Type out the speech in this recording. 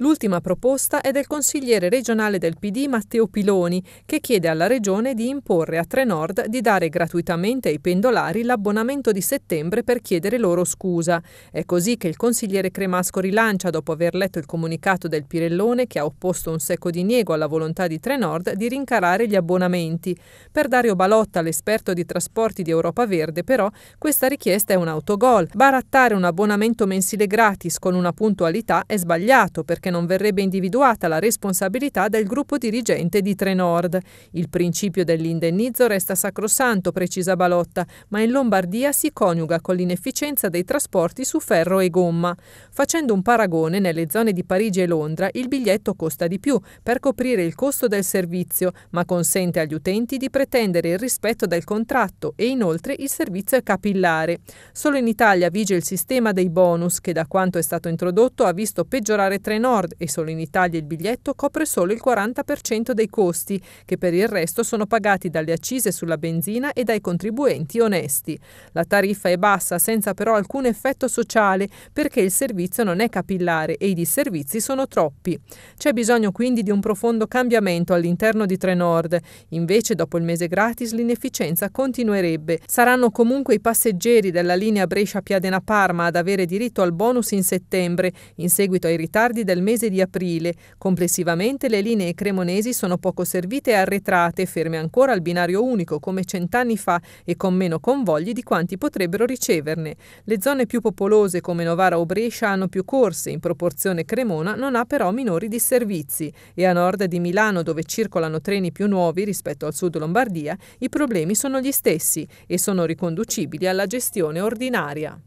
L'ultima proposta è del consigliere regionale del PD Matteo Piloni, che chiede alla Regione di imporre a Trenord di dare gratuitamente ai pendolari l'abbonamento di settembre per chiedere loro scusa. È così che il consigliere Cremasco rilancia, dopo aver letto il comunicato del Pirellone che ha opposto un secco diniego alla volontà di Trenord di rincarare gli abbonamenti. Per Dario Balotta, l'esperto di trasporti di Europa Verde, però, questa richiesta è un autogol. Barattare un abbonamento mensile gratis con una puntualità è sbagliato perché perché non verrebbe individuata la responsabilità del gruppo dirigente di Trenord. Il principio dell'indennizzo resta sacrosanto, precisa Balotta, ma in Lombardia si coniuga con l'inefficienza dei trasporti su ferro e gomma. Facendo un paragone, nelle zone di Parigi e Londra il biglietto costa di più per coprire il costo del servizio, ma consente agli utenti di pretendere il rispetto del contratto e inoltre il servizio è capillare. Solo in Italia vige il sistema dei bonus che da quanto è stato introdotto ha visto peggiorare Trenord nord e solo in Italia il biglietto copre solo il 40% dei costi, che per il resto sono pagati dalle accise sulla benzina e dai contribuenti onesti. La tariffa è bassa senza però alcun effetto sociale perché il servizio non è capillare e i disservizi sono troppi. C'è bisogno quindi di un profondo cambiamento all'interno di Trenord. Invece dopo il mese gratis l'inefficienza continuerebbe. Saranno comunque i passeggeri della linea Brescia-Piadena-Parma ad avere diritto al bonus in settembre, in seguito ai ritardi del mese di aprile. Complessivamente le linee cremonesi sono poco servite e arretrate, ferme ancora al binario unico come cent'anni fa e con meno convogli di quanti potrebbero riceverne. Le zone più popolose come Novara o Brescia hanno più corse, in proporzione Cremona non ha però minori disservizi e a nord di Milano dove circolano treni più nuovi rispetto al sud Lombardia i problemi sono gli stessi e sono riconducibili alla gestione ordinaria.